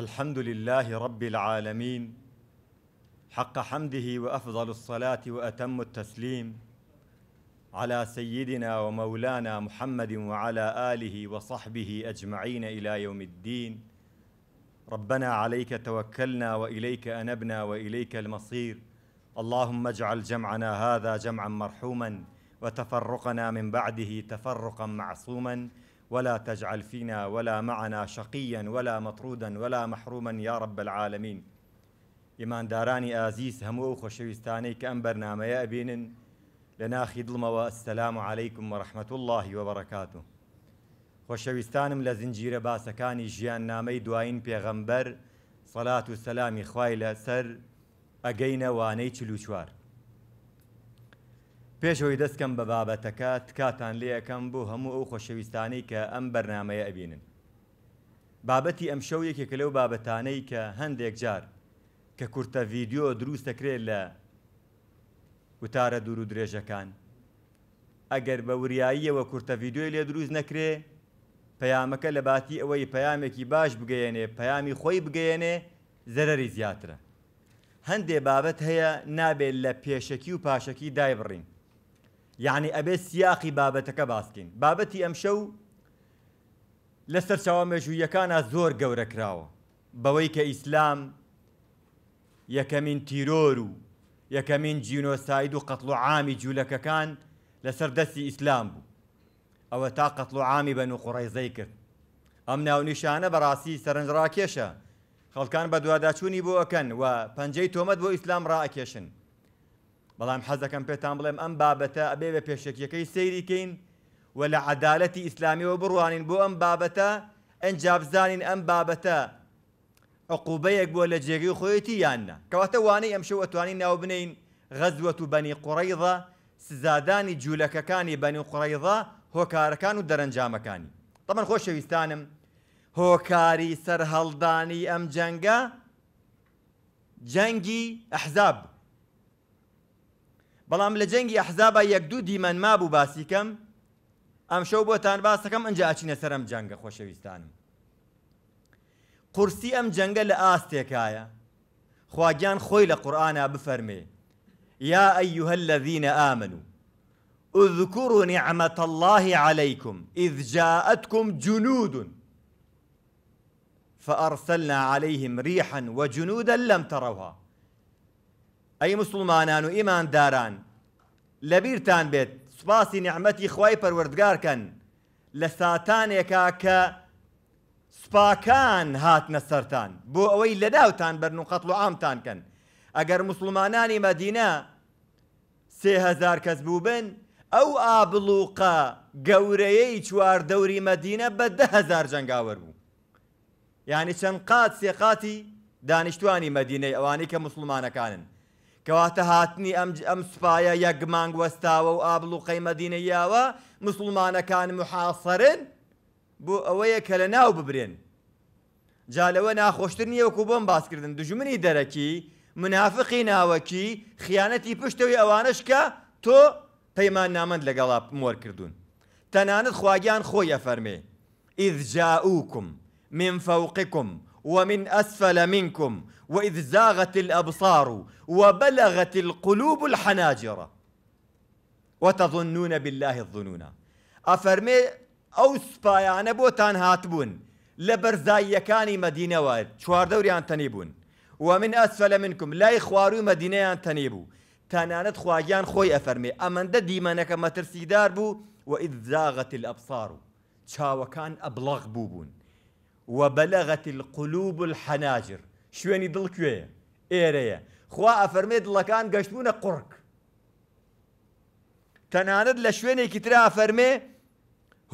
الحمد لله رب العالمين حق حمده وافضل الصلاه واتم التسليم على سيدنا ومولانا محمد وعلى اله وصحبه اجمعين الى يوم الدين ربنا عليك توكلنا واليك انبنا واليك المصير اللهم اجعل جمعنا هذا جمعا مرحوما وتفرقنا من بعده تفرقا معصوما ولا تجعل فينا ولا معنا شقيا ولا مطرودا ولا محروما يا رب العالمين إيمان داراني همو هەموو خۆشەویستانەی کە ئەم بەرنمەیە ئەبینن لنا ناخی دڵمەوە السلام عليهیکم وەرحمەت الله وبركاته خۆشەویستانم لە زنجیرە باسەکانی ژیان نامەی دوایین پێغەمبەر سەلات و سەلامی خوای لەسەر ئەگەینە وانەی چلوچوار پێشەوەی دەستکەم بە بابەتەکە تکاتان لێ یەکەم بۆ هەموو ئەو خۆشەویستانی کە ئەم بەرنمەیە ئەبینن. بابەتی ئەم شەو یەکێک لەو بابەتانەی کە هەندێک جار کە کورتە ڤیددیۆ دروست دەکرێت لە وتارە دوور و درێژەکان. ئەگەر بە وریاییەوە کورتە ڤیددیۆی لێ دروست نەکرێ، پەیامەکە لە باتی ئەوەی پەیامێکی باش بگەیەنێ پەیامی خۆی بگەیەنێ زەرری زیاترە. هەندێ بابەت هەیە نابێت لە پێشەکی و پاشەکی دایبڕین. یعنی ئەبێ سیاقی بابەتەکە باسکەین بابەتی ئەمشەو لەسەر چاوە مێژوویەکانە زۆر گەورە کراوە بەوەی کە ئیسلام یەکەمین تیرۆر و یەکەمین جینۆساید و قەتڵ و عامی جوولەکەکان لەسەر دەستی ئیسلام بوو ئەوە تا قەتڵ و عامی بەن و قوڕێزەی کرد ئەم ناونیشانە بەڕاستی سەرنجڕاکێشە خەڵکان بە دوواداچوونی بۆ ئەەکەن و پەنجەی تۆمەت بۆ ئیسلام ڕائکێشن بەڵام حەزەکەم پێتان بڵێم ئەم بابەتە ئەبێ بە پێشکیەکەی سەیریکەین و لە عدالەتی ئیسلامیەوە بڕوانین بۆ ئەم بابەتە ئەنجابزانین ئەم بابەتە عقوبەیەک بۆ لە جێگەی خۆیەتی یاننا کەواتە وانەی ئەمشە ئەتوانین ناو بنین غەزوەت و بەنی قوڕیضە سزادانی جوولەکەکانی بەنی قوڕیضە هۆکارەکان و دەرەنجامەکانی تەمەەن خۆشەویستانم هۆکاری سەرهەڵدانی ئەم جەنگە جەنگی ئەحزاب بەڵام لە جەنگی ئەحزابە یەک دوو دیمەن ما بوو باسیکەم ئەم شەو بۆتان باسەکەم ئەنج ئاچینە سەرم جەنگە خۆشەویستانم قورسی ئەم جەنگە لە ئاستێکایە خواگیان خۆی لە قورآنا بفەرمێ يا أيها الذين آمنوا اذكروا نعمة الله عليكم إذ جاءتكم جنود فأرسلنا عليهم ريحا وجنودا لم تروها ئەی مسلمانان و ئیمانداران لەبیرتان بێت سوپاسی نعممەتی خی پەروەردگارکەن لە ساتانێکا کە سوپاکان هاتنە سەران بۆ ئەوەی لەداوتان بەرن و قەتڵ و ئامتانکەن ئەگەر مسلمانانی مەدینە سێهزار کەس بوو بن ئەو ئابلوقە گەورەیەی چوار دەوری مەدینە بە دههزار جنگاوەر بوو یعنی چەند قات سێقاتی دانیشتوانی مەدینەی ئەوانەی کە مسلمانەکانن کەواتە هاتنی ئەم سوپایە یەک مانگ وەستاوە و ئابل و قەیمەدینە یاوە مسلمانەکان محاصرن بۆ ئەوەیە کە لە ناو ببرێن جالەوە ناخۆشتر نییە وەکو بۆم باسکردن دژمنی دەرەکی منافقی ناوەکی خیانەتی پشتەوەی ئەوانش کە تۆ پەیمان نامەند لەگەڵا مۆر کردوون تەنانەت خواگیان خۆی ئەفەرمێ ئیدجاوکم من فەوقکم ومن ئەسفە لە منکم وإذ زاغت الأبصار وبلغت القلوب الحناجر وتظنون بالله الظنونا أفرمي أو سبايان بوتان هاتبون لبرزایەکانی مدینەوە مدينه تەنی بوون تنيبون ومن اسفل منكم لا لای مدينه مدینەیان تەنی بوو تەنانەت خواگیان خۆی ئەفەرمێ ئەمەندە دیمەنەکە مەترسیدار بوو و ئیدزاغەت الأبصار و چاوەکان ئەبلغ بوو بوون و القلوب الحناجر شوێنی دڵکوێیە ئێرەیە خوا ئەفەرمێ دڵەکان گەشتبوونە قڕک تەنانەت لە شوێنێکی ترا فەرمێ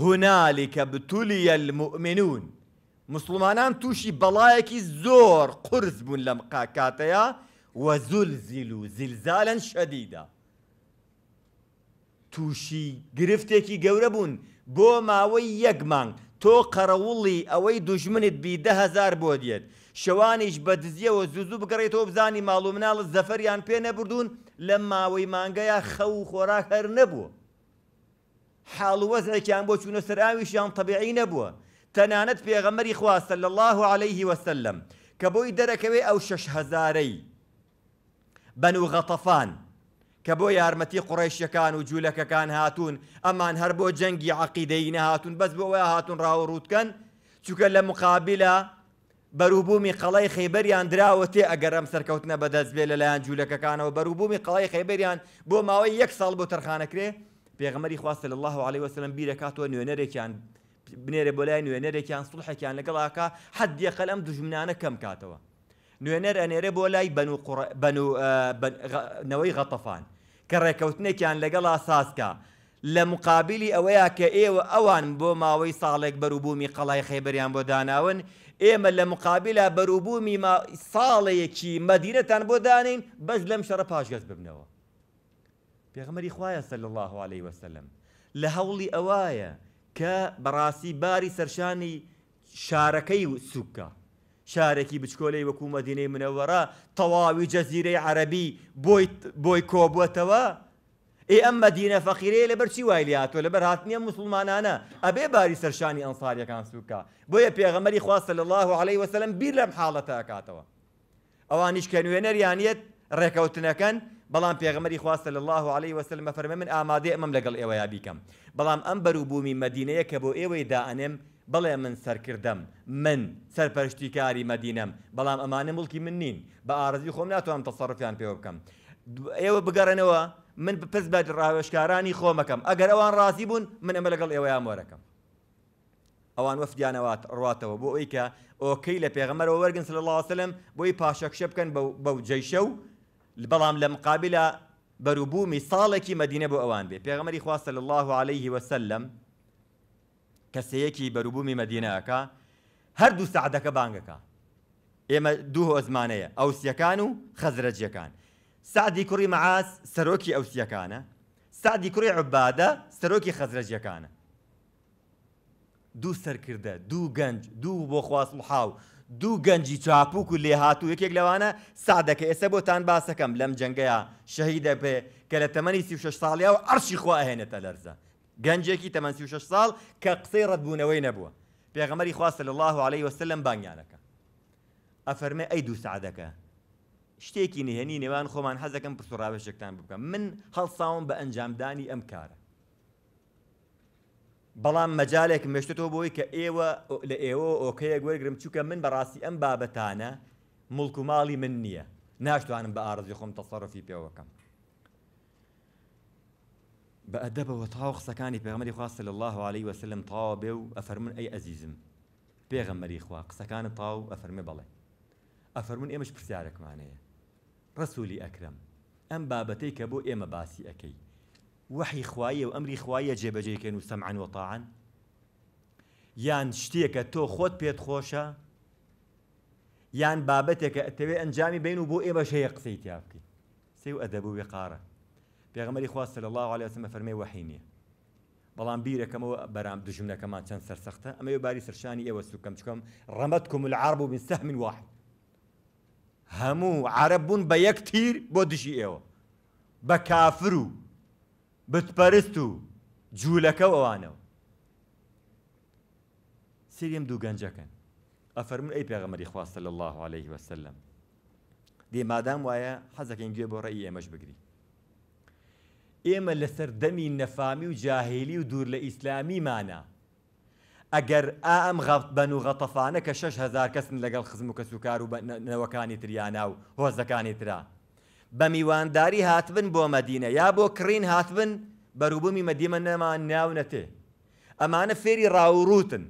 هونالیکە بتولیە المؤمنون مسلمانان تووشی بەڵایەکی زۆر قرس بوون لەم قاکاتەیە وەزولزیل و زیلزالەن شەدیدا تووشی گرفتێکی گەورە بوون بۆ ماوەی یەک مانگ تۆ قەرەوڵی ئەوەی دوژمنت بی دههزار بۆ دێت شەوانیش بە دزیەوە زوزوو بگەڕێتەوە بزانی ماڵ و مناڵت زەفەریان پێ نەبردوون لە ماوەی مانگەیە خەو و خۆراک هەر نەبووە. حاڵوەزێکیان بۆ چوونە سەراویشیان تەبیعی نەبووە. تەنانەت پێغەمەری خواستە لە الله عليه وسلم کە بۆی دەرەکەوێ ئەو شەشهزارەی بەن و غەتەفان کە بۆ یارمەتی قڕێشیەکان و جوولەکەکان هاتوون ئەمان هەر بۆ جەنگی عقیدەی نەهاتون بەس بۆ ئەوە هاتون ڕاوڕوتکەن چونکە لە مقابلە بەروبوومی قەڵی خەیبەریان دراوە تێ ئەگەرم سەرکەوتنە بەدەست بێ لەلایەن جوولەکەکانەوە بەروبوومی قەڵی خەیبەریان بۆ ماوەی یەک ساڵ بۆ تەرخانەکرێ پێغمەری خواستە لە الله عليه وسلم بیرەکاتەوە نوێنەرێکیان بنێرە بۆ لای نوێنەرێکیان سڵحێکیان لەگەڵاکە حدیە قەلم دژمنانە کەم کاتەوە نوێنەر ئەنێرە بۆ لای بنەوەی غەتەفان کە ڕێکەوتنێکیان لەگەڵا ساسکە لە مقابلی ئەوەیە کە ئێوە ئەوان بۆ ماوەی ساڵێک بەروبوومی قەڵای خێبەریان بۆ داناون ئێمە لە مقابلە بەروبوومی ساڵەیەکی مەدیرەتان بۆ دانین بەس لەم شەڕە پاشگەز ببنەوە پێغمەری خوایە سەل الله عليه وسلم لە هەوڵی ئەوایە کە بەڕاستی باری سەرشانی شارەکەی و سوکە شارێکی بچکۆلەی وەکومەدینەی منەوەرە تەواوی جەزیرەی عەربی بۆی کۆبووەتەوە ئێ ئەم مەدینە فەقیرێ لە بەرچی وایلاتۆ لە بەرهاتنیە مسلمانانە ئەبێ باری سەرشانی ئەنفاریەکان سوکە بۆیە پێغەمەری خواستە لە الله عليه وسلم بیر لەم حاڵەتە ئەکاتەوە ئەوانیش کە نوێنەریانیت ڕێکەوتنەکەن بەڵام پێغمەری خواستە لە الله عليه وسلم فەرمە من ئامادە ئەمەم لەگەڵ ئێوەیە بیکەم بەڵام ئەم بەروبوومی مەدینەیە کە بۆ ئێوەی دائەنێم بڵێ من سەرکردم من سەرپەرشتیکاری مەدینم بەڵام ئەمانە مڵکی من نین بە ئارزی خۆم ناتوانم تەسەڕفیان پێوە بکەم ئێوە بگەڕنەوە من بپز بە ڕاوێشکارانی خۆمەکەم ئەگەر ئەوان ڕازی بوون من ئەمە لەگەڵ ئێوەیان مۆرەکەم ئەوان وەفدیانەوات ڕاتەوە بۆ ئەوی کە ئۆکەی لە پێغەمەرەوە وەرگن سل لاسەلم بۆی پاشەکشە بکەن بەو جەیشە و بەڵام لە مقابلە بەروبوومی ساڵێکی مدینە بۆ ئەوان بێ پێغەمەری خواستە لە الله عليه وسلم کەسەیەکی بەروبوومی مدینەکە هەردوو سعدەکە بانگەکە ئێمە دوو هۆزمانەیە ئەوسیەکان و خەزرەجیەکان سعدی کوڕی مەعاس سەرۆکی ئەوسیەکانە سعدی کوڕی عبادە سەرۆکی خەزرەجیەکانە دوو سەرکردە دوو گەنج دوو بۆ خواست محاو دوو گەنجی چاپوک و لێهاتوو یەکێک لەوانە سادەکە ئێستا بۆتان باسەکەم لەم جەنگەیە شەهیدە بێ کە لە تەمەنی 36 ساڵیا و ئەرشی خواهێنێتە لەرزە گەنجێکی تەمەن 36 ساڵ کە قسەی ڕەتبوونەوەی نەبووە پێغەمەری خواستە لە الله عليه وسلم بانگیانەکە ئەفەرمێ ئەی دوو سعدەکە شتێکی نهێنی نێوان خۆمان حەزەکەم پرسوڕاوێشێکتان بکەم من هەڵساوم بە ئەنجامدانی ئەم کارە بەڵام مەجالێک مێشتەوە بۆی کە ئێوە لە ئێوە ئۆکەیە گوێگرم چووکە من بەڕاستی ئەم بابەتانە مڵک و ماڵی من نییە ناشتوانم بە ئارزی خۆم تەسەڕفی پێوەکەم بە ئەدەبەوە تاو قسەکانی پێغمەری خواست لە الله عليه وسلم تاوا بێ و ئەفەرمون ئەی ئەزیزم پێغەمەری خوا قسەکانت تاو ئەفەرمێ بەڵێ ئەفەرمون ئێمەش پرسیارێکمانەیە رسولي أكرم أم بابتيك كبو إما باسي أكي وحي خوايا و امري خوايا جيبا جيكين وسمعا وطاعا يان شتيك تو خود بيت خوشا يان بابتك أتوى أنجامي بينو بو إما شي يقصيت يابكي سيو أدبو بقارة بيغمال إخوة صلى الله عليه وسلم فرمي وحيني بلان بيرك كما برام دجمنا كما كان سرسخته أما يباري سرشاني إيوة سوكم تكم رمتكم العرب من سهم واحد هەموو عرببوون بە یەک تیر بۆ دژی ئێوە بە کافر و بتپەرست و جوولەکە ئەوانەوە سریم دوو گەنجەکەن ئەفەرمون ئەی پێغەمەری خواستە لە الله عليه وسلم دێ مادام وایە حەزەکەین گوێ بۆ ڕێی ئێمەش بگری ئێمە لەسەر دەمی نەفامی و جاهێلی و دوور لە ئیسلامیمانە ئەگەر ئام غەفت بەن و غەتەفانە کە 6هزار کەسن لەگەڵ خزم و کەس و کار و نەوەکانی تریانا و هۆزەکانی ترا. بە میوانداری هاتبن بۆ مەدینە یا بۆ کڕین هاتبن بەروبوومی مەدیمە نەمان ناونەتێ. ئەمانە فێری ڕاوروتن.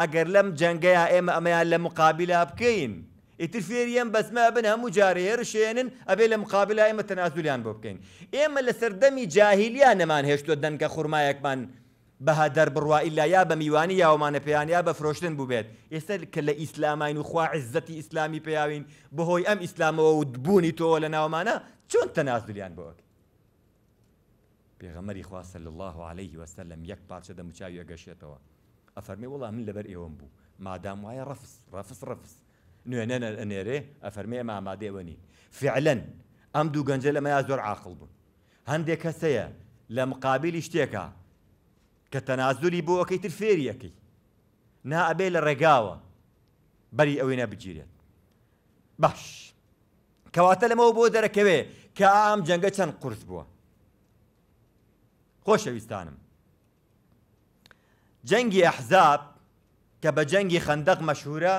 ئەگەر لەم جەنگەیە ئێمە ئەمەیان لە مقابلا بکەین. ئیتر فێریەم بەسمە بن هەموو جارەیە شێنن ئەبێ لە مقابلا ئێمە تەنازولیان بۆ بکەین. ئێمە لە سەردەمی جاهیلیان نەمان هێشتوە دەنگە خومایەکمان بەها دەربڕوا ئللا یا بە میوانی یاومانە پێیانیا بە فرۆشتن بووبێت ئێستا کە لە ئیسلامین و خوا عزەتی ئیسلامی پیاوین بەهۆی ئەم ئیسلامەوە و بوونی تۆ لە ناومانە چۆن تەنازلیان بۆک پێغەمەری خواسە لە الله عليه وەسە لەم یەک پارچە دەموچاوی گەشێتەوە ئەفەرمی وڵام من لەبەر ئێوەم بوو مادام وایە ڕفس ڕفس ڕفس نوێنە ئەنێرێ ئەفەرمێ ئەمامادەێوە نین فعلەن ئەم دوو گەنجە لەمەیا زۆر عاقل بوون هەندێک کەسەیە لە مقابلی شتێکە کە تەنازولی بۆ ئەەکەی تر فێریەکەی نا ئەبێ لە ڕێگاوە بەری ئەوەی نەبگیرێت باش کەواتە لەمەوە بۆ دەرەکەوێ کە ئام جەنگە چەند قرس بووە خۆشەویستانم جەنگی ئەحزاب کە بە جەنگی خندق مەشهورە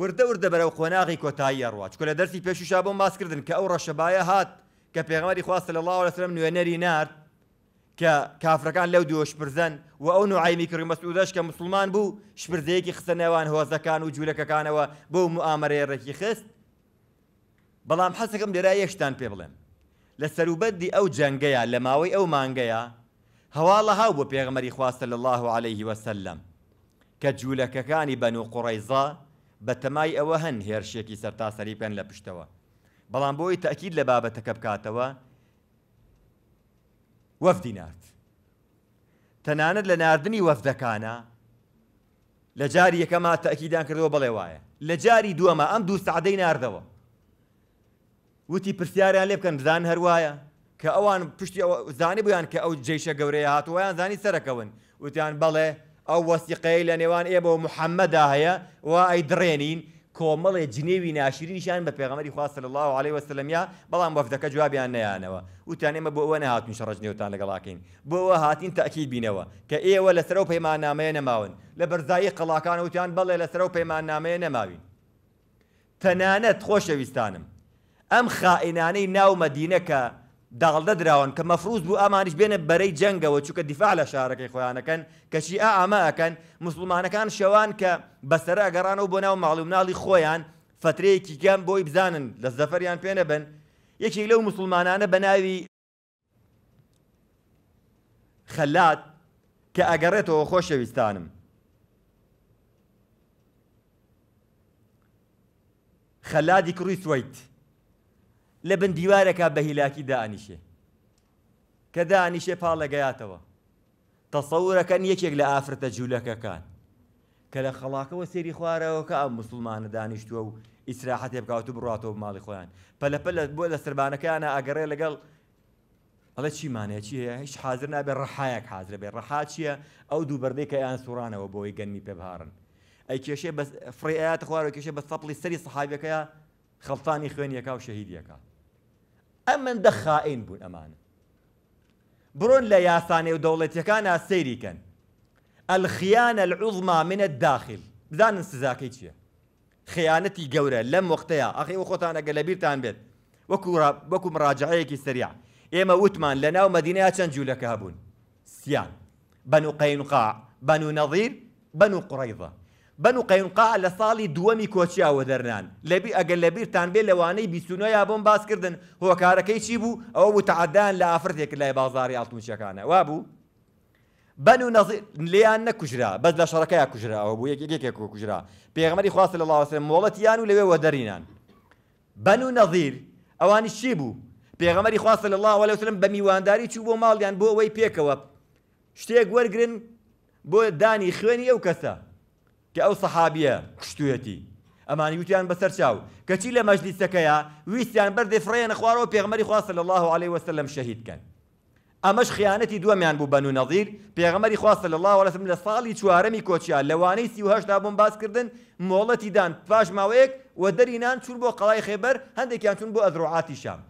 وردە وردە بەرەو قۆناغی کۆتایی ڕواچ کە لە دەرسی پێشوشا بۆ ماسکردن کە ئەو ڕەشەبایە هات کە پێغەمەری خواست لە الله لەسرم نوێنەری نرد کە کافرەکان لەو دووە شپرزەن و ئەو نوعایمی کڕی مەسودەش کە مسلمان بوو شپرزەیەکی خستە نێوان هۆزەکان و جوولەکەکانەوە بۆ موامەرەیەڕێکی خست بەڵام حەسەکەم لێرا یەکشتان پێ بڵێم لە سەروبەتدی ئەو جەنگەیە لە ماوەی ئەو مانگەیە هەواڵە هاو بۆ پێغمەری خواستە لە الله عليه وسلم کە جوولەکەکانی بەن و قوڕیزا بەتەمای ئەوە هەن هێرشێکی سەرتاسەری پێن لە پشتەوە بەڵام بۆی تەکید لە بابەتەکە بکاتەوە وەفدی نارد تەنانەت لە ناردنی وەفدەکانە لە جاری یەکەما تەکیدان کردەوە بەڵێ وایە لە جاری دووەمە ئەم دوو سعدەی ناردەوە وتی پرسیاریان لێ بکەن بزان هەروایە کە ئەوان پشتی زانی بوویان کە ئەو جێشە گەورەیە هاتووەیان زانی سەرەکەون وتیان بەڵێ ئەو وەسیقەی لە نێوان ئێبەوە محەممەدا هەیە و ئەی درێنین کۆمەڵێ جنێوی ناشرینیشان بە پێغەمەری خواست لە الله عليه وسلمیا بەڵام بەفدەکە جوابیان نەیانەوە وتانێمە بۆ ئەوە نەهاتون شەڕژ نێوتان لەگەڵاکەین بۆ ئەوە هاتین تاکی بینەوە کە ئێوە لەسەر و پەیمانامەیە نەماون لە بەرزایی قەڵاکان وتیان بەڵێ لەسەر و پەیمانامەیە نەماوین تەنانەت خۆشەویستانم ئەم خائینانەی ناو مەدینەکە داڵدە درراون کە مەفروز بوو ئامانش بێنە بەرەی جەنگەوە چووکە دیفاع لە شارەکەی خۆیانەکەن کەشی ئا ئاماەکەن مسلمانەکان شەوان کە بەسەر ئەگەڕانەوە بۆ ناو ماڵومناڵی خۆیان فترەیەکی گەم بۆی بزانن لە زەفەریان پێنە بن یەکێک لەو مسلمانانە بە ناوی خەلات کە ئەگەڕێتەوە خۆشەویستانم خەلادی کڕی سویت لە بن دیوارەکە بە هیلاکی دانیشێ کە دانیشێ پاڵەگەیاتەوە تەسەورەکەن یەکێک لە ئافرەتە جوولەکەکان کە لە خەڵاکەوە سێری خوارەوە کە ئەم مسلمانە دانیشتووە و ئیسراحەت بکات و بڕاتەوە ماڵی خۆیان پەلەپەل بۆ لە سربانەکانە ئەگەڕێ لەگەڵ ئەڵە چیمانەیە چی هەیە هیچ حاضر نابێ ڕەحایەک حاضرە بێ ڕەحا چییە ئەو دوو بەردەی کە یان سوورانەوە بۆی گەنمی پێبهارن ئەی کێشێ فڕیات خوارەوە کێشێ بە سەپڵی سەری سەحابەکەیە خەڵتانی خوێنیەکە و شەهیدیەکە اما مندە خائین بوون ئەمانە برۆن لە یاسانێ و دەوڵەتیەکانە سەیریکەن ئەلخیانە العوزما منە داخل بزانن سزاکەی چییە خیانەتی گەورە لەم وەختەیە ئەخی و خۆتانە گە لە بیرتان بێت وەکو ڕاجعەیەکی سریع ئێمە وتمان لە ناو مدینەیە چەند جوولەکە هەبوون سیان بەن بنو قەینقا بنو و نەظیر بەن بەن و قەیونقا لە ساڵی دووەمی کۆچیاوە دەرنان لەبی ئەگەر لەبیرتان بێ لەوانەی بیسونۆیا بۆم باسکردن هۆکارەکەی چی بوو ئەوە متعددان لە ئافرێک لای بازاری ئاڵتونچەکانە وا بوو بەن و لیان نەکوژرا بەس لە شەڕەکەی کوژراوە بوو یەکێکێک و کوژرا پێغمەری خواست لە لاوەسە مۆڵەتیان و لەوێ وەدەرینان بەن و نەظیر ئەوانی چی بوو پێغەمەری خواست لە الله وسلم بە میوانداری چوو بۆ ماڵیان بۆ ئەوەی پێکەوە شتێک وەرگن بۆ دانی خوێنی ئەو کەسە کە ئەو سەحابیە کشتویەتی ئەمانی وتیان بەسەر چاو کەچی لە مەجلیسەکەیە ویستیان بەردێ فڕێنە خوارەوە پێغمەری خواستە لە الله عليه وسلم شەهیدکەن ئەمەش خیانەتی دووەمیان بوو بەن و نەظیر پێغەمەری خواستە لە الله وسلم لە ساڵی چوارەمی کۆچیا لەوانەی سیهشتا بۆم باسکردن مۆڵەتی دان پاش ماوەیەک و دەرینان چون بۆ قەڵای خێبەر هەندێکیان چون بۆ ئەدرعاتی شام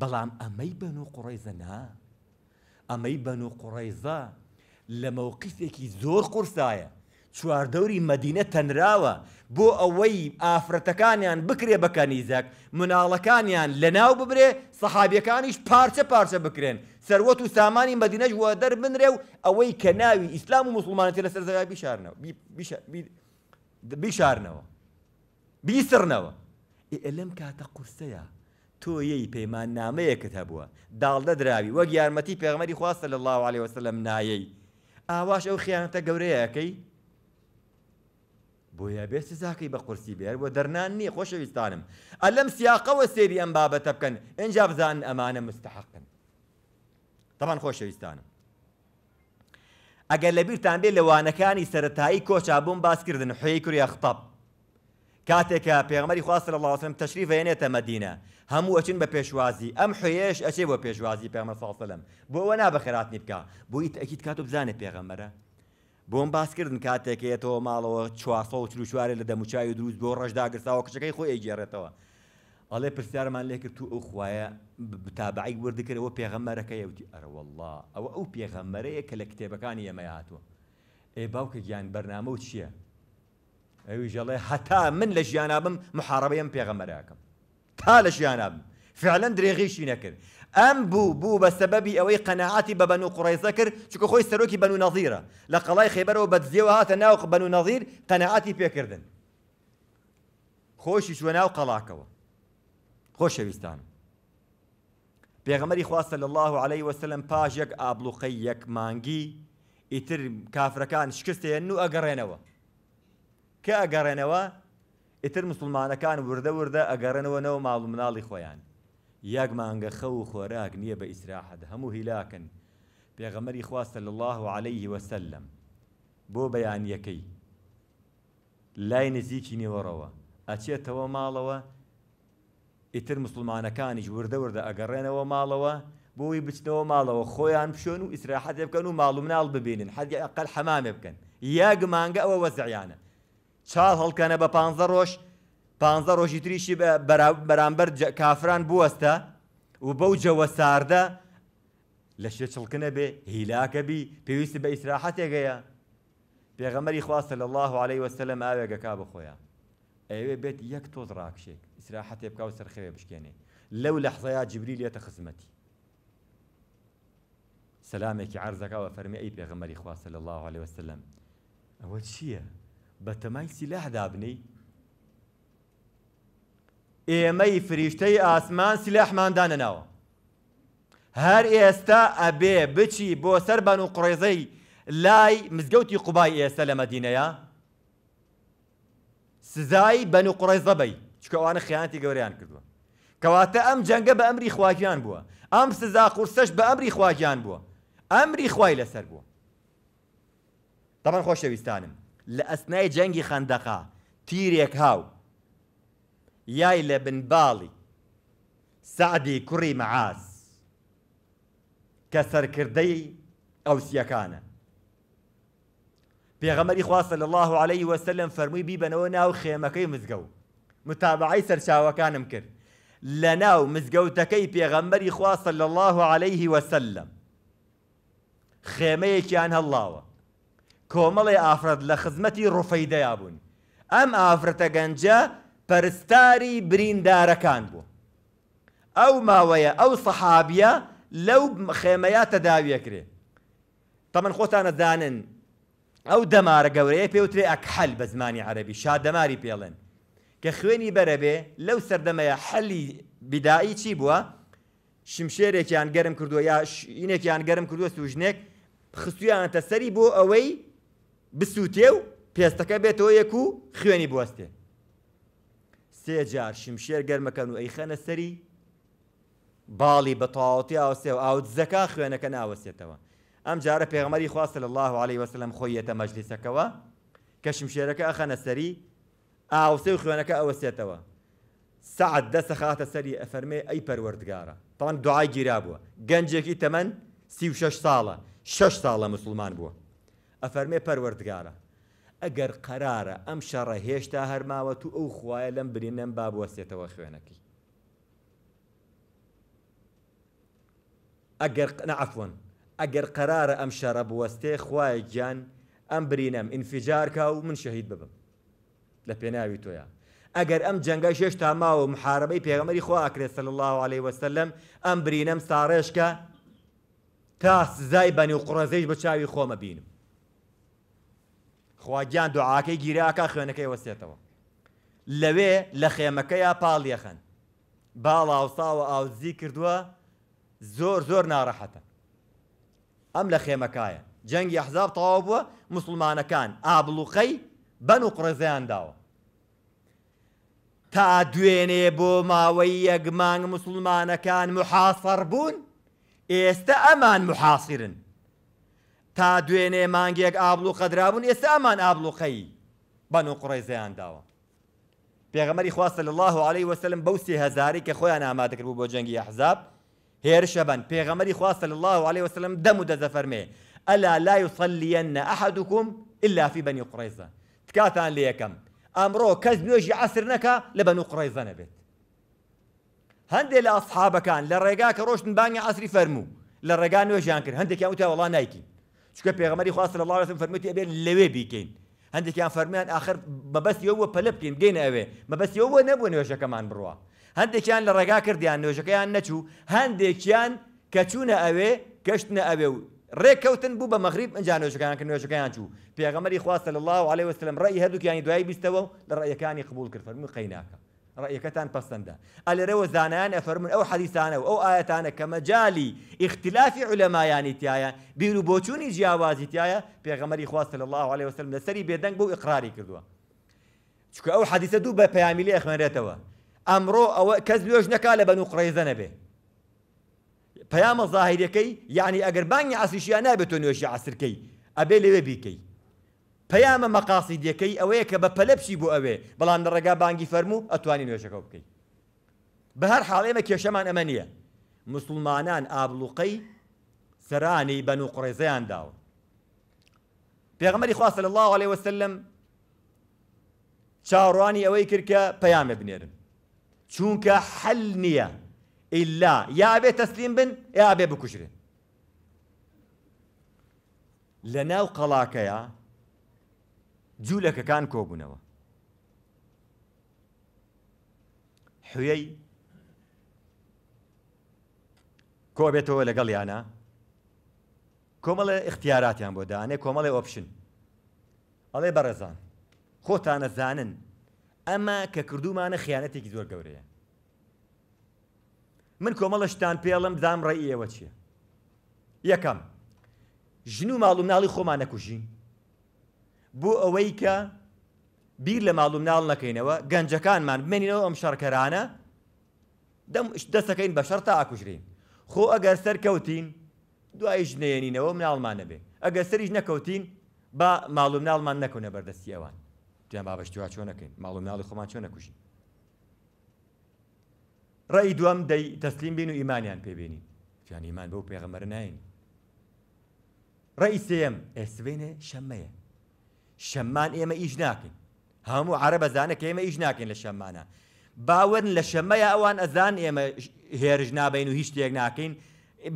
بەڵام ئەمەی بەن و قوڕیزەنا ئەمەی بەن و قوڕیزە لە مەوقیفێکی زۆر قورسایە چواردەوری مەدینە تەنراوە بۆ ئەوەی ئافرەتەکانیان بکرێ بەکەنیزەک مناڵەکانیان لەناو ببرێ سەحابیەکانیش پارچە پارچە بکرێن سەروەت و سامانی مەدینەش وە دەر بنرێ و ئەوەی کە ناوی ئیسلام و مسلمانەتی لەسەر زەگای بیشارنەوە بیشارنەوە بیسرنەوە ئەلم کاتە قورسەیە تۆ یەی پەیمان نامەیەکت هەبووە داڵدە دراوی وەک یارمەتی پێغمەری خواستە لە الله عليه وسلم نایەی ئاواش ئەو خیانەتە گەورەیەەکەی بۆیە بێستی زاکەی بە قورسی بێر بۆ دەرنان نییە خۆشەویستانم ئە لەم سیاقەوە سێری ئەم بابەتە بکەن ئەجا بزان ئەمانە مستحقن تەمان خۆشەویستانم ئەگەر لەبیرتان بێ لەوانەکانی سەتایی کۆچابووم باسکردن حەیە کوری خطب کاتێکە پێغمەری خواست لە لاسم تەشریف هێنێتە مەدینە هەموو ئەچین بە پێشوازی ئەم حێش ئەچێ بۆ پێشوازی پێمە ساڵسەلم بۆ ئەوە نابە خێراتنی بکە بۆیت ئەکیت کات و بزانێت پێغەمەرە بۆم باسکردن کاتێکێتەوە ماڵەوە چوارسە چلوشوارێ لە دەموچوی دروست بۆ ڕژداگرستاوە کچەکەی خۆی ئەیگێڕێتەوە. ئەڵێ پرسیارمان لێ کرد و ئەو خوایە تابعی وردەکردەوە پێغەمەرەکە یوتی ئەرەوەله ئەوە ئەو پێغەمەرەیە کە لە کتێبەکانی ئێمە هاتووە. ئێ باوکە گیان بەرنامە و چییە؟ ئەوی ژەڵێ هەتا من لە ژیانابم محارەبەیەم پێغەمەراکەم. تا لە ژیانابم. فعلەن درێغیشی نەکرد ئەم بوو بوو بە سەبەبی ئەوەی قەنەعاتی بە بەن و قڕێزە کرد چکە خۆی سەرۆکی بەن و نەزیرە لە قەڵای خێبەرەوە بە دزیەوە هاتە ناو بەن و نەزیر قەنەعاتی پێکردن خۆشی شووە ناو قەڵاکەوە خۆشەویستان پێغەمەری خواستە لە الله عليه وسلم پاش یەک ئابلوقەی یەک مانگی ئیتر کافرەکان شکستێن و ئەگەڕێنەوە کە ئەگەڕێنەوە ئیتر مسلمانەکان وردە وردە ئەگەڕێنەوە نەوە ماڵ مناڵی خۆیان یاک مانگەخە و خۆراک نییە بە ئیسراحەت هەموو هیلاکن پێغەمەری خواستە الله و عليه وسلم بۆ بەیانیەکەی لای نزیکی نێوەڕەوە ئەچێتەوە ماڵەوە ئیتر مسلمانەکانیش وردە وردە ئەگەڕێنەوە ماڵەوە بۆی بچنەوە ماڵەوە خۆیان بشۆن و ئیسراحەت بکەن و ماڵ و مناڵ ببینن حەدی ئەقل حەمامێ بکەن یاگ مانگە ئەوە وەزعیانە چاڵ هەڵکەنە بە پ ڕۆژ پانزده ڕۆژی تریشی بەرامبەر کافران بوەستە و بەو جەوە ساردە لە شێچڵکنە بێ هیلاکەبی پێویستی بە ئیسراحەتێگەیە پێغەمەری خواستە لە الله عليه وسلم ئاوێگە کا بخۆیە ئەوێ بێت یەک تۆز ڕاکشێک ئیسراحەتێ بک و سەرخەوێ بشکێنێ لەو لە حزەیە جبری لێتە خزمەتی سلامێکی عرزەکەەوە فەرمی ئەی پێغەمەری خواستە لە الله عليه وسلم ئەوە چییە؟ بە تەمای سیلاحدابنی ئێمەی فریشتەی ئاسمان سیلاحماندانە ناوە هەر ئێستا ئەبێ بچی بۆ سەر بەن و قڕێزەی لای مزگەوتی قوبای ئێستا لە مەدینەیە سزای بەن و قڕێزە بەی چکەوانە خیانەتی گەوریان کردووە کەواتە ئەم جەنگە بە ئەمری خواگیان بووە ئەم سزا قورسەش بە ئەمری خواگیان بووە ئەمری خوای لەسەر بووە دەمان خۆشەویستانم لە ئەسنای جەنگی خەندەقا تیرێک هاو یای لە بنباڵی سعدی کوڕی مەعاز کە سەرکردەی ئەوسیەکانە پێغەمەری خواستە صلى الله عليه وسلم فرمي بیبەنەوە ناو خێمەکەی مزگەوت متابعی سەرچاوەکانم کرد لە ناو مزگەوتەکەی پێغەمبەری خواستە صلى الله عليه وسلم خێمەیەکیان هەڵاوە کۆمەڵی ئافرەت لە خزمەتی ڕوفەیدەیا بوون ام افرد گەنجە پەرستاری بریندارەکان بوو ئەو ماوەیە ئەو سەحابە لەو خێمەیە تەداویەکرێ تەمن خۆتانە دانن ئەو دەمارە گەورەیە پێوترێ ئەکحل بە زمانی عەربی شادەماری پێڵێن کە خوێنی بەرەبێ لەو سەردەمەیە حەلی بیدایی چی بووە شمشێرێکیان گەرم کردووە یا ئینێکیان گەرم کردووە سوژنێک خستویانەتە سەری بۆ ئەوەی بسووتێ و پێستەکە بێتەوە یەک و خوێنی بوەستێ سێ جار شمشێر گەرمەکەن و ئەیخەنە سەری باڵی بە تەواوەتی ئاوسێ و ئاوت زەکا خوێنەکە ناوەسێتەوە ئەم جارە پێغمەری خواستە لە الله عليه وسلم خۆیەتە مەجلیسەکەەوە کە شمشێرەکە ئەخەنە سەری ئاوسێ و خوێنەکە ئەوەسێتەوە سعد دەسە خاتە سەری ئەفەرمێ ئەی پەروەردگارە تاوان دوعای گیرا بووە گەنجێکی تەمەەن سی و شش ساڵە شش ساڵە مسلمان بووە ئەفەرمێ پەروەردگارە ئەگەر قەرارە ئەم شەڕە هێشتا هەرماوەت و ئەو خوایە لەم برینەم با بوەستێتەوە خوێنەکەی ئەگەر قنەعفۆن ئەگەر قەرارە ئەم شەڕە بوەستێ خوایە گیان ئەم برینەم ئینفجار کا و من شەهید ببم لە پێناوی تۆیە ئەگەر ئەم جەنگە شێشتا ماوە محاربەی پێغەمەری خوا ئاکرێت سەل الله عليه وسلم ئەم برینەم ساڕێشکە تا سزای بەنی و قڕزەیش بە چاوی خۆمە بینم خواگیان دوعاکەی گیراکە خوێنەکەی وەسێتەوە لەوێ لە خێمەکەیە پاڵیەخەن باڵاوساوە ئاوزی کردووە زۆر زۆر ناڕەحەتە ئەم لە خێمەکایە جەنگی حزاب تەواو بووە مسلمانەکان ئابلوقەی بەن و قڕێزیان داوە تا دوێنێ بۆ ماوەی یەکمانگ مسلمانەکان محاسەر بوون ئێستا ئەمان محاسرن تا دوێنێ مانگێک ئابلو قەدرابوون ئێستا ئەمان ئابلوقەی بەن و قڕێزیان داوە پێغەمەری خواستە لە الله عليه وسلم بەو سێ هزاری کە خۆیان ئامادەکرد بوو بۆ جەنگی حزاب هێرشە بن پێغەمەری خواستە لە الله عليه وسلم دەم و دەزە فەرمێ ئەلا لا يصلين أحدكم إلا في بني قريظة تكاتان ليكم أمرو كز نوجي عصر نكا لبنو قريظة نبت هەندێک لە ئەسحابەکان لە ڕێگا کە ڕۆشتن بانگی عسری فەرموو لە ڕێگان وێژیان کرد هەندێکیان وتە وڵا نایکی چکە پێغمەری خوا الله عليه وسلم ابي لوي بيكين هندي كان فرميان آخر مەبەستیەوە پەلە بکەین گەینە ئەوێ مەبەستیەوە نەبوو نوێژەکەمان بڕوە هەندێکیان لە ڕێگا کردیان نوێژەکەیان نەچوو هەندێکیان کە چوونە ئەوێ کەشتنە ئەوێ و ڕێککەوتن بوو بە مەغریب ئەنج نوێژەکان کە نوێژەکەیان چوو پێغەمەری خوا خواص الله عليه وسلم ڕأی هەردووکیانی دوای بيستوى لرأي كان قبول کرد من قيناكم ڕأیەکەتان پسەندە ئەلێرەوە زانایان ئەفەرمون ئەو حەدیسانە و ئەو ئاەتانە کە مەجای ئیختلافی علەمایانی تایە بیر و بۆچووی جیاوازی تایە پێغەمەری خواست لە الله عليه وسلم لەسەری بێدەنگ بۆ ئقراری کردووە چکە ئەو حەدیسە دوو بە پەیامیلی ئەخمێنرێتەوە ئەمڕۆ ئەوە کەس لێژ نەکا لە بەن و قڕێزە نەبێ پەیامە زاهیرەکەی یعنی ئەگەر بانگی عسیشیان نابێت تۆ نوێژی عسرکەی ئەبێ لەوێ بیکەی پەیامە مەقاسی دیەکەی ئەوەیە کە بە پەلەپشی بوو ئەوێ بەڵام لە ڕێگا بانگی فەرموو ئەتوانی نوێژەکە بکەیت بە هەر حاڵێمە کێشەمان ئەمە نییە مسلمانان ئابلوقەی سەرانی بەن و قڕێزەیان داون پێغمەری خواستە لە الله عليه وسلم چاڕوانی ئەوەی کرد کە پەیامە بنێرن چونکە حەل نییە ئللا یا بێ تەسلیم بن یا بێ بکوژرێن لە ناو قەڵاکەیە جوولەکەکان کۆبوونەوە حوێی کۆبێتەوە لەگەڵ یانە کۆمەڵێ اختیاراتیان بۆ دانێ کۆمەڵێ ئۆپشن ئەڵێ بەڕێزان خۆتانە زانن ئەمە کە کردومانە خیانەتێکی زۆر گەورەیە من کۆمەڵەشتان پێڵم دام ڕێ ئێوە چییە یەکەم ژن و ماڵ و ناڵی خۆمان نەکوژین بۆ ئەوەی کە بیر لە ماڵوم ناڵ نەکەینەوە گەنجەکانمان بمێنینەوە ئەم شەڕکەرانە دەستەکەین بە شەر تا ئاکوژرین خۆ ئەگەر سەرکەوتین دوای ژنێنینەوە مناڵمانە بێ ئەگەر سەریش نەکەوتین با ماڵوم ناڵمان نەکەونە بەردەستی ئەوان جیان بابشتیوا چۆن نەکەین ماڵوم ناڵی خۆمان چۆن نەکوژین ڕێی دووەم دەی تەسلیم بین و ئیمانیان پێبینین جیان ئیمان بەو پێغەمەر ناین ڕێی سێم ئێسبێنێ شەمەیە شەممان ئێمە ئیش ناکەین هەموو عرە بەزانە کە ئێمە ئیش ناکەین لە شەمانە باورن لە شەمەیە ئەوان ئەزان ئێمە هێرج نابین و هیچ شتێک ناکەین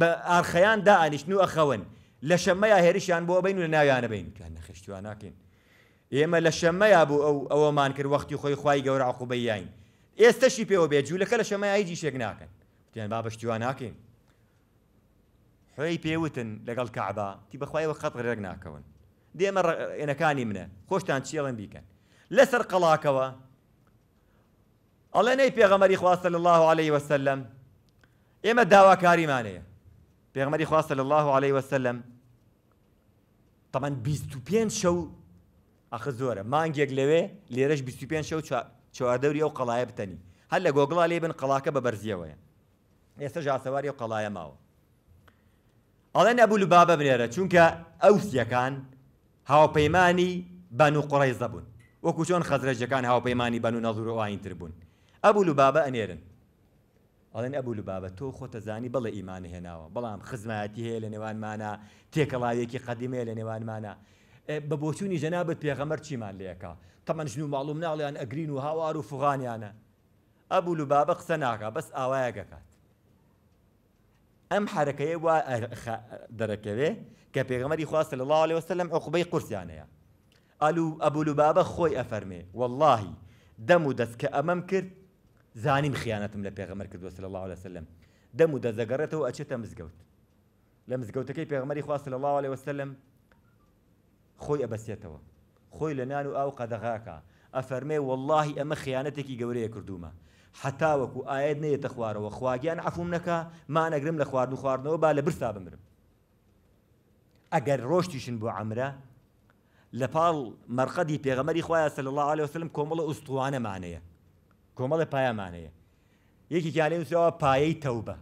بە ئارخەیان دائنیشتن و ئەخەون لە شەمەیە هێرشیان بۆ بین و لە ناویانە بین کە نەخشتیوان ناکەین ئێمە لە شەمەیە بوو ئەو ئەوەمان کرد وەختی خۆی خی گەورە عقوبەیین ئێستەشی پێوە بێ جوولەکە لە شەمەیە هیچی شێک ناکەن تیان با بەشتیوان ناکەین حی پێوتن لەگەڵ کەعبا تی بەخوایەوە خەت ڕێک ناکەون دێمە ئێنەکانی منە خۆشتان چێڵێن بیکەن لەسەر قەڵاکەوە ئەڵێ نەی پێغەمەری خواستە لە الله عليه وسلم ئێمە داواکاریمانەیە پێغمەری خواستە لە الله عليه وسلم تەمەەن 25 شەو ئەخ زۆرە مانگێک لەوێ لێرەش 25 شەو چواردەوری ئەو قەڵایە بتەنی هەر لە گۆگڵا لێ بن قەڵاکە بە بەرزیەوەیە ئێستا ژاسەواری و قەڵایە ماوە ئەڵێن ئەبوو لە بابە بنێرە چونکە ئەوسیەکان هاوپەیمانی بان و قڕی زەبوون وەکو چۆن خەزرەجەکان هاوپەیمانی بان و نەزورەوەینتر بوون ئەبول و بابە ئەنێرن ئەڵێن ئەبول و بابە تۆ خۆتەزانی بەڵێ ئیمانە هێناوە بەڵام خزمەتی هەیە لە نێوانمانە تێکەڵاوێکی قەدیمەیە لە نێوانمانە بە بۆچوونی ژەنابەت پێغەمەر چیمان لەکە تەمە ژن و ماڵوم ناڵیان ئەگرین و هاوار و فغانیانە ئەبول و بابە قسە ناکە بەس ئاوایەکەکات ئەم حركه و دركبه کە پێغمەری خواست الله عليه وسلم عقبەی قرص يعني ئەبولو ابو لبابه خوي افرمي والله دم دس كامم كرت زاني خيانه من لە پێغمەر کرد وسل الله عليه وسلم دەم و دەزەگەڕێتەوە ئەچێتە مزگەوت لە مزگەوتەکەی پێغمەری خواست لە الله عليه وسلم خوي ئەبەسێتەوە خۆی لە نان و ئاو قەدەغاکە ئەفەرمێ واللهی ئەمە خیانەتێکی گەورەیە کردومە حتاوەکو ئاەت نەیەتە خوارەوە خواگیان عفوم نەکە مانەگرم لە خواردن و خواردنەوە با لە برسا بمرم ئەگەر ڕۆشتیشن بۆ ئەمرە لە پاڵ مەرقەدی پێغەمەری خخوایە سل الله عليه وسلم کۆمەڵە ئوستوانەمانەیە کۆمەڵە پایامانەیە یەکی کالێوسەوە پایەی تەوبە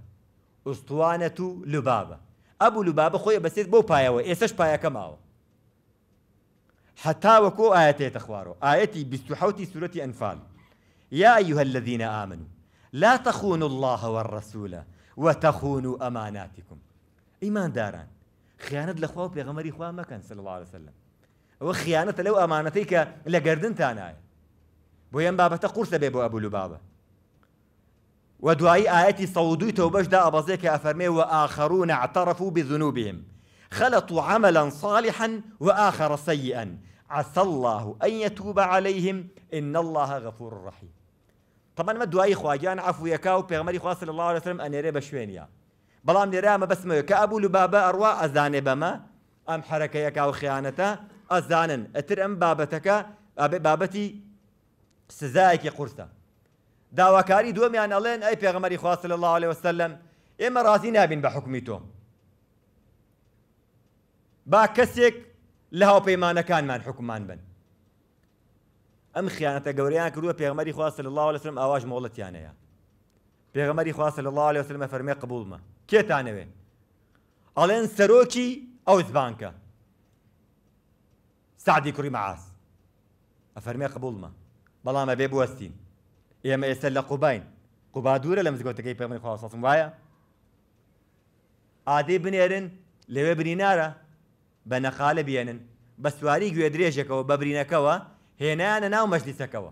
ئوستوانەت و لوبابە ئەبوو لوبابە خۆی بەسێت بۆ پایەوە ئێستش پایەکە ماوە حتا وەکۆ ئاەتێتە خوارەوە ئاەتی 26 سوورەتی ئەنفال يا أيها الذين آمنوا لا تخونوا الله والرسول وتخونوا أماناتكم إيمان داران خيانت لخوا إخوة ما مكان صلى الله عليه وسلم وخيانة لو أمانتك لقردن تاناي بۆیان بابا تقول بێ أبو لبابا ودعي آياتي دوایی ئاەتی سەودوی تۆ بەشدا ئەبەزێککە ئەفەرمێ و ئاخەرون عملا صالحا وآخر سيئا عسى الله أن يتوب عليهم إن الله غفور رحيم طبعا ما دوایی خواگیان عفویەکە و پێغمەری خواست لە الله لەسرم ئەنێرێ بە شوێنە بەڵام لێرامە بەسمەوە کە ئەبوو لوبابە ئەڕوا ئەزانێ بەمە ئەم حرەکەیەکا و خیانەتە ئەزانن ئەتر ئەم بابەتەکە ئابێ بابەتی سزایەکی قورسە داواکاری دووەمیان يعني ئەڵێن ئەی پێغمەری خواست لە الله عليه وسلم اما ڕازی نابين بحكمته با تۆ لهو کەسێک كان من حكمان بن ئەم خیانەتە گەوریان کردووە پێغمەری خواستە لە الله لەسرم ئاواژ مۆڵەتیانەیە يعني پێغمەری خواستە لە الله لەسرمە فەرمێ قبولمە کێتانەوێ ئەڵێن سەرۆکی ئەو زبانکە سعدی کوری معاس ئەفەرمێ قبولمە بەڵامە بێ بوەستین ما ئێستا لە قوبین قوبا دوورە لە مزگەوتەکەی پێغمەری خواستم وایە ئادەی بنێرن لەوێ عادي بنيرن لو بنينارا بنقال بينن بس درێژێکەوە بە وببرينكوا هنا انا ناو مجلسك هو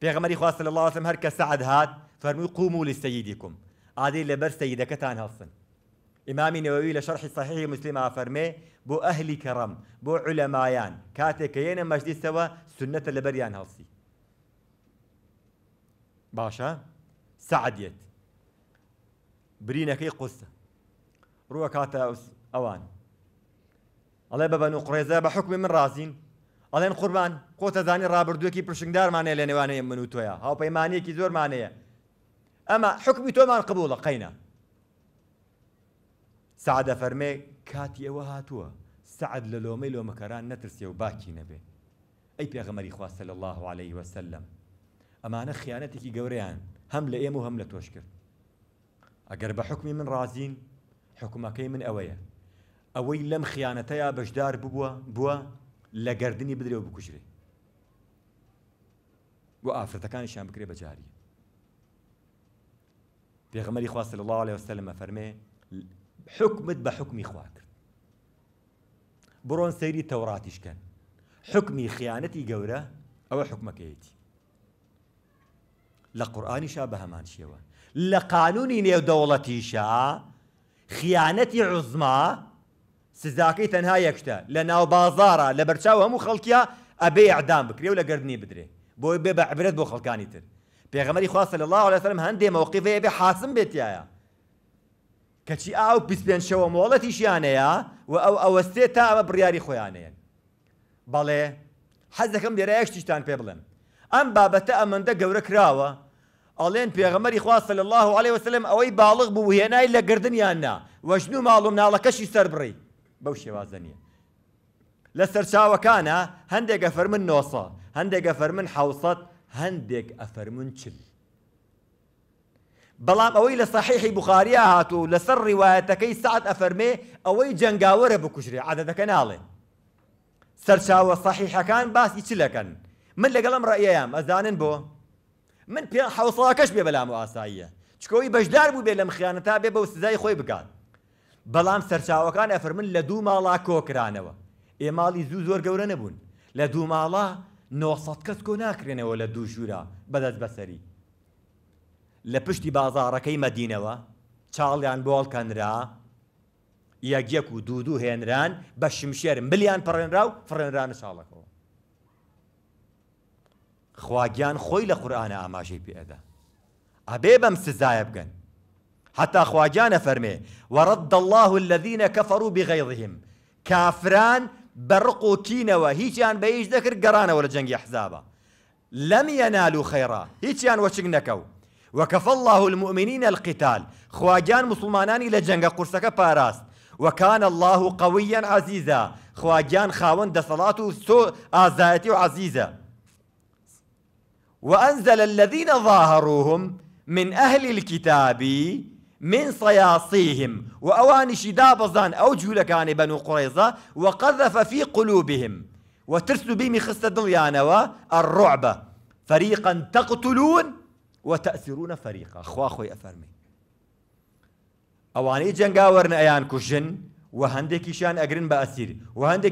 بيغمري خواص صلى الله عليه وسلم هرك سعد هاد فرمي قوموا لسيدكم عادي لبر سيدك تان هالصن امامي نووي لشرح صحيح مسلم فرمي بو اهلي كرم بو علمايان كات ين مجلس سوا سنه لبريان هالصي باشا سعد يت برينا كي قصه روى كاتا اوان الله يبقى بنو نقريزه بحكم من رازين ئەڵێن قوربان خۆتەزانی ڕابردووەکی پرشنگدارمانەیە لە نێوانەیە من و تۆیە هاوپەیمانەیەکی زۆرمانەیە ئەمە حکمی تۆمان قبوڵە قینە سعدە فەرمێ کاتی ئەوە هاتووە سعد لە لۆمەی لۆمەکەران نەترسێ و باکی نەبێ ئەی پێغەمەری خواستە لە الله عليه وسلم ئەمانە خیانەتێکی گەوریان هەم لە ئێمە و هەم لە تۆش کرد ئەگەر بە حکمی من ڕازین حکومەکەی من ئەوەیە ئەوەی لەم خیانەتەیە بەشدار ببووە بووە بدري گردردنی بدرێەوە بکوژرێ بۆ شام بکرێ بەجاری پێغمەری خواست لە الله و سلم فرمه حکمت بە حکمی خوا کرد بڕۆن سەیری تەوراتیشکەن حکمی خیانەتی أو ئەوە حکمەکەیەتی لە شابه بە هەمان شێوە لە دولتي شا خيانتي عظمى سزاکەی تەنها یەکتە لە ناو بازارە لە بەرچاو هەموو خەڵکیە ئەبێ عدام بکرێ و لە گردنی بدرێ بۆی بێ بە عبرێت بۆ خەڵکانی تر پێغەمەری خواستە لە الله لە سەرم هەندێ مەوقیفەیە بێ حاسم بێتیایە کەچی ئاو پێ شەوە مۆڵەتی شیانەیە و ئەو ئەوەستێ تا ئەمە بڕیاری خۆیانەیە بەڵێ حەز دەکەم لێرە یەکتیشتان پێ بڵێن ئەم بابەتە ئەمەندە گەورە کراوە ئەڵێن پێغەمەری خواستە لە الله عليه وسلم ئەوەی باڵغ بوو هێنای لە گردنیان نا وەژن و ماڵوم ناڵەکەشی سەر بڕی بەو شێوازە نیە لە سەرچاوەکانە هەندێک ئەفەرمن نۆسە هەندێک ئەفەرمن حوسەت هەندێک ئەفەرمون چل بەڵام ئەوەی لە سەحیحی بخاریا هاتوو لەسەر ڕیواەتەکەی سعات ئەفەرمێ ئەوەی جنگاوەرە بکوژرێ عادەتەکە ناڵێن سەرچاوە سەحیحەکان باسی چ لەکەن من لەگەڵم ڕێیەیەم ئەزانن بۆ من پێ حوسڵاکەش بێ بەلام و ئاساییە چکۆی بەشدار بوو بێ لەم خیانەتا بێ بە سزای خۆی بکات بەڵام سەرچاوەکان ئەفرمن لە دوو ماڵا کۆکرانەوە ئێماڵی زوو زۆر گەورە نەبوون لە دوو ماڵا 900 کەس کۆ ناکرێنەوە لە دوو ژوورا بەدەست بەسەری لە پشتی بازارەکەی مەدینەوە چاڵیان بۆڵ کەنرا یەکیەک و دوو دوو هێنران بە شمشێر ملیان پڕێنرا و فڕێنرانە چاڵەکەەوە خواگیان خۆی لە قورآانە ئاماژەی پێدا ئەبێ بەم سزایە بگەن حتى أخواجانا فرمي ورد الله الذين كفروا بغيظهم كافران کافران بەڕق و تینەوە ذكر قرانا ولا جنجي أحزابا لم ينالوا خيرا یەنال وشقنكو وكف الله المؤمنين القتال خواجان مسلمانان إلى جەنگە قرسك پاراست وكان الله قويا عزيزا خواجان خاون دەسەڵات سوء سۆ وعزيزا وأنزل الذين ظاهروهم من أهل الكتاب من صياصيهم وأواني شداب دابزان أو كان بنو قريظة وقذف في قلوبهم وترسل بهم خصة دليانوا الرعب فريقا تقتلون وتأثرون فريقا أخوة خوي أفرمي أواني جنگاورن أيان كجن وهندكيشان أجرن بأسير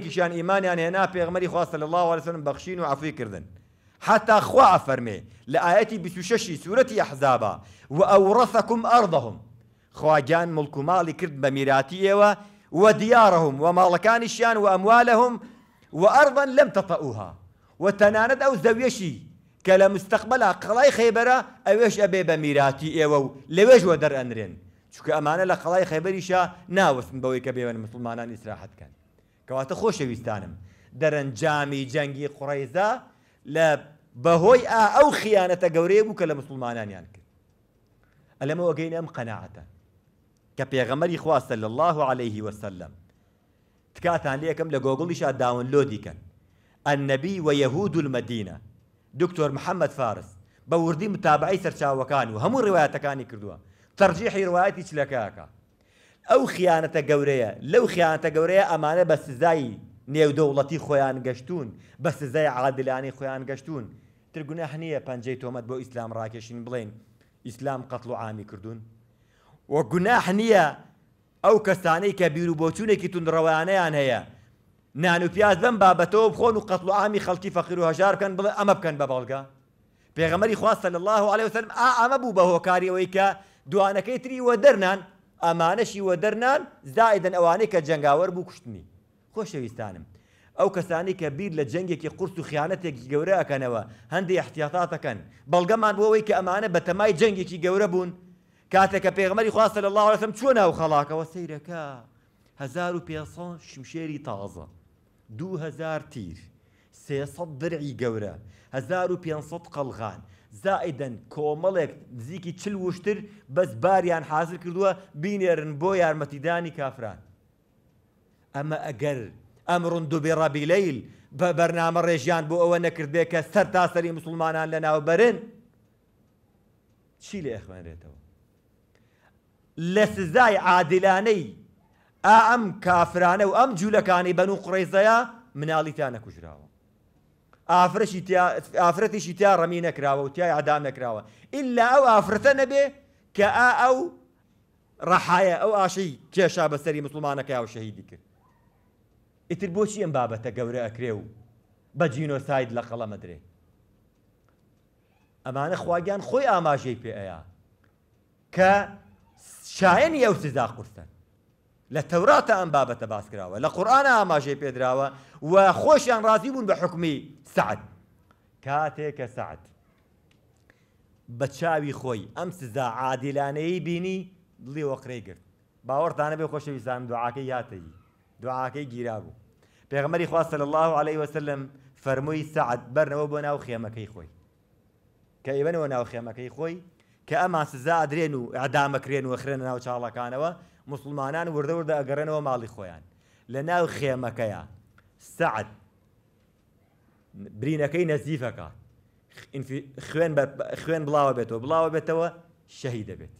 شان إيمان يعني هنا أغمري خوا صلى الله عليه وسلم بخشين وعفوي كردن حتى أخوة أفرمي لآياتي بسوششي سورة أحزابا وأورثكم أرضهم خواگیان ملک و ماڵی کرد بە میراتی ئێوە وە دیارەهم وە ماڵەکانیشیان و ئەموالەهم و ئەرضەن لەم تەتەئوها وە تەنانەت ئەو زەویەشی کە لە مستەقبلا قەڵای خێبەرە ئەوێش ئەبێ بە میراتی ئێوە و لەوێش وە دەرئەنرێن چکە ئەمانە لە قەڵای خێبەریشا ناوەستن بەوەی کە بێوێن مسلمانان ئیسراحتکەن کەواتە خۆشەویستانم دەرەنجامی جەنگی قوڕیزا لە بەهۆی ئا ئەو خیانەتە گەورەیە بوو کە لە مسلمانانیان کرد ئەلەمەوە گەین ئەم قەنەعەتە کە پێغەمەری خواستە الله عليه وسلم تکاتان ليكم لجوجل گۆگڵیشا داونلۆدیکەن ئەنەبی النبي ويهود المدينه دكتور محمد فارس بوردي متابعي متابعی سەرچاوەکان و هەموو ڕوایەتەکانی کردووە تەرجیحی ڕواەتی أو ئەو خیانەتە لو لەو خیانەتە أمانة بس زاي سزایی نێودەوڵەتی خۆیان گەشتون بە سزای عادلانی خۆیان گەشتون قشتون هەنیە پەنجەی تۆمەت بۆ بو اسلام راكشين بلين اسلام و عامي كردون وە گوناح نییە ئەو کەسانەی کە بیر و بۆچوونێکی تونڕەوانەیان هەیە نان و پیاز بم بابەتەوە بخۆن و قەتڵ عامی خەڵکی فەقیر و هەژار بکەن بڵێ ئەمە بکەن بە بەڵگا پێغەمەری خواستە لە الله عليه وسلم ئا ئەمە بوو بە هۆکاریەوەی کە دوانەکەی تری وە دەرنان ئەمانەشی وە دەرنان زائدن ئەوانەی کە جنگاوەر بوو کوشتنی خۆشەویستانم ئەو کەسانی کە بیر لە جەنگێکی قورس و خیانەتێکی گەورە ئەەکەنەوە هەندی احتیاطاتەکەن بەڵگەمان بۆەوەی کە ئەمانە بە تەمای جەنگێکی گەورە بوون کاتێککە پێغمەری خواستە لە الله لەسم چۆ ناو خەڵاکەوە سیرەکە 1500 شمشێری تازە 2000 تیر سێسە درعی گەورە 1500 قەلغان زائدەن کۆمەڵێک نزیکی چل وشتر بەس باریان حاضر کردووە بینێرن بۆ یارمەتیدانی کافران ئەمە ئەگەر ئەم ڕندوبێ ڕبیلەیل بە بەرنامە ڕێژیان بۆ ئەوە نەکردێ کە سەر تاسەری مسلمانان لە ناوبەرن چی لێ ئەخوێنرێتەوە لسزاي عادلاني أم ئا ئەم کافرانە و ئەم جوولەکانی بەن و قڕێزەیە مناڵیتان نەکوژراوە ئافرەتیشی تیا ڕەمی نەکراوە و تیای ئادام نەکراوە ئللا أو ئافرەتە نەبێ کە ئا ئەو ڕەحایە ئەو ئاشەی کێشا بەسەری مسلمانەکە و شەهیدی کرد ئیتر بۆچی ئەم بابەتە گەورە ئەکرێ و بە جینۆساید لە قەڵەمە درێ ئەمانە خواگیان خۆی ئاماژەی پێ شایەنی ئەو سزا قورسن لە تەوراتە ئەم بابەتە باس کراوە لە قورآانە ئاماژەی پێدراوە و خۆشیان ڕازی بوون بە حکمی سعد کاتێکە سعد بە چاوی خۆی ئەم سزا عادیلانەیە بینی بڵی وەقرەی گرت باوەڕتانە بێ خۆشەویستان دوعاکەی یاتەیی دوعاکەی گیرا بوو پێغمەری خواستە لە الله عليه وسلم فەرمووی سعد بەرنەوە بۆ ناو خێمەکەی خۆی کە ئێوەنەوە ناو خێمەکەی خۆی كأما سزاد رينو إعدامك رينو أخرين أنا وشالا كانوا مسلمان ورد ورد أجرنا وما لي خويان لنا الخيمة كيا سعد برينا كي نزيفك إن في خوين ب خوين بلاو بيتو بلاو بيتو شهيد بيت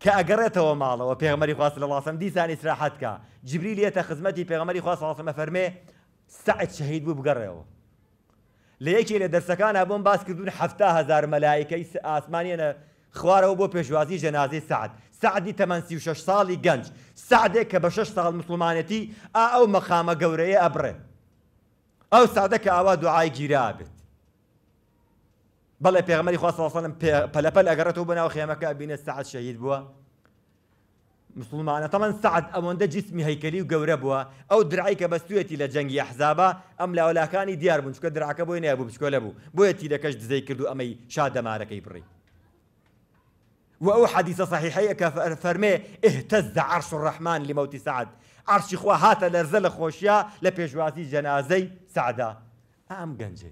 كأجرته وما له وبيع مري خاص الله صم دي سان إسراحتك جبريل يتخدمتي بيع مري خاص الله صم فرمي سعد شهيد وبجره لە یەکێ لە دەستەکانە بۆم باس کردوون هزار مەلایکەی ئاسمانیەنە خوارەوە بۆ پێشوازی ژەنازەی سعد سعدی تەمەەن 36 ساڵی گەنج سعدێک کە بە 6 ساڵ مسلمانەتی ئا ئەو مەخامە گەورەیە ئەبڕێ ئەو سادە کە ئاوا دوعای گیرابێت بەڵێ پێغمەری خواستڵم پەلەپەل ئەگەڕێتەوە بەناو خێمەکە بینە سعات شەید بووە مسلمان طبعا سعد ئەمەندە جسمي هەیکەلی و گەورە او ئەو درعی کە بەستوێتی لە جەنگی حزابە ئەم لاوەلاکانی دیار بوون چکە درعکە بۆی نەبوو بچکۆلە بوو بۆیە تیرەکەش دزەی امي و ئەمەی شادەمارەکەی وأو حديث صحيحي فرمي اهتز عرش الرحمن لموت سعد عرش خوا هاتا لرزل خوشيا لبيشواتي جنازي سعدا ام گنجي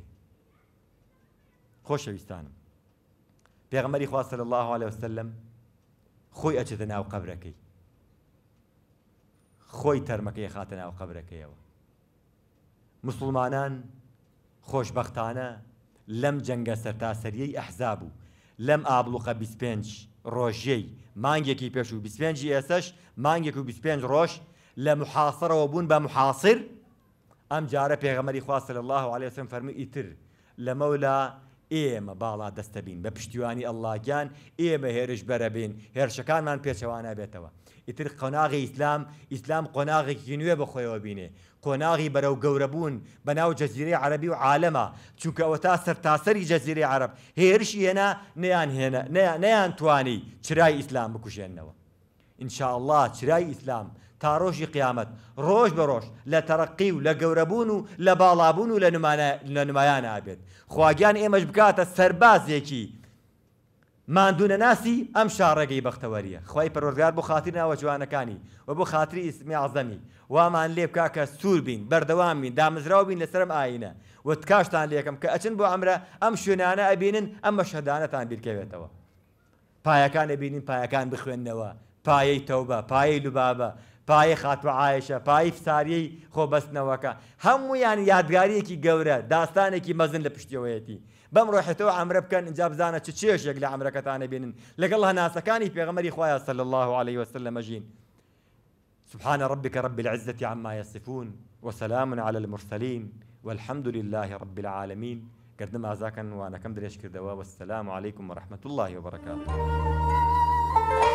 خوش ويستانم پیغمبري خوا صلى الله عليه وسلم خوي أجدنا او قبركي خۆی تەرمەکەی خاتە ناو قبرەکەیەوە مسلمانان خۆشببختانە لەم جەنگە سەرتاسەریەی ئەحزاب و لەم ئابلوقە 25 ڕۆژەی مانگێکی پێش و 25 ئێسش مانگێک و 25 ڕۆژ لە محاصرەوە بوون بە محاصر ئەم جارە پێغەمەری خواستە الله عليهسم فەرمی ئیتر لەمەولا ئێمە باڵا دەستەبین بە پشتیوانی ئەللاگیان ئێمە هێرش بەرەبین هێرشەکانمان پێچەوانە بێتەوە ئیتر قۆناغی ئیسلام ئیسلام قۆناغێکی نوێ بەخۆیەوە بینێ قۆناغی بەرەو گەورەبوون بەناو جەزیری عربی و عالەما چونکە ئەوە تا سەر تاسەری جەزیری عرب هێرشی هێنا نیان هێنا نیان توانی چرای ئیسلام بکوژێنەوە انشاءله چرای ئیسلام تا ڕۆژی قیامەت ڕۆژ بە ڕۆژ لە تەرەقی و لە گەورەبوون و لە باڵابوون و لە نمایان ئابێت خواگیان ئێمەش بکاتە سەربازێکی مادونە ناسی ئەم شارڕێگەی بەختەوەریە خی پەرۆزگار بۆ خااتیر ناوە جوانەکانی و بۆ خااتری ئیسمی عزەمی وامان لێ بک کە سوور بین بەردەوام بین دامزراو بین لەسرم ئاینە و کاشتان لێکم کە ئەچن بۆ ئەمرە ئەم شوێنانە ئەبینن ئەمە شەدانەتان بیرکەوێتەوە پایەکان ئەبینین پایەکان بخوێندنەوە پایەی تەوبە پایەی لوبابە پایە خاتوعاایشە پای فساریەی خۆبەستنەوەکە هەموویان یادگاریەکی گەورە داستانێکی مەزن لە پشتیەوەیەتی روحي تو عمرو بەم ڕۆحێتەوە زانا تشيش جا عمرو كتانا بين لك الله ناس لەگەڵ في پێغەمەری خخوایە صلى الله عليه وسلم اجين سبحان ربك رب العزة عما يصفون وسلام على المرسلين والحمد لله رب العالمين قدم أعزاكا وأنا كم دريش كردوا والسلام عليكم ورحمة الله وبركاته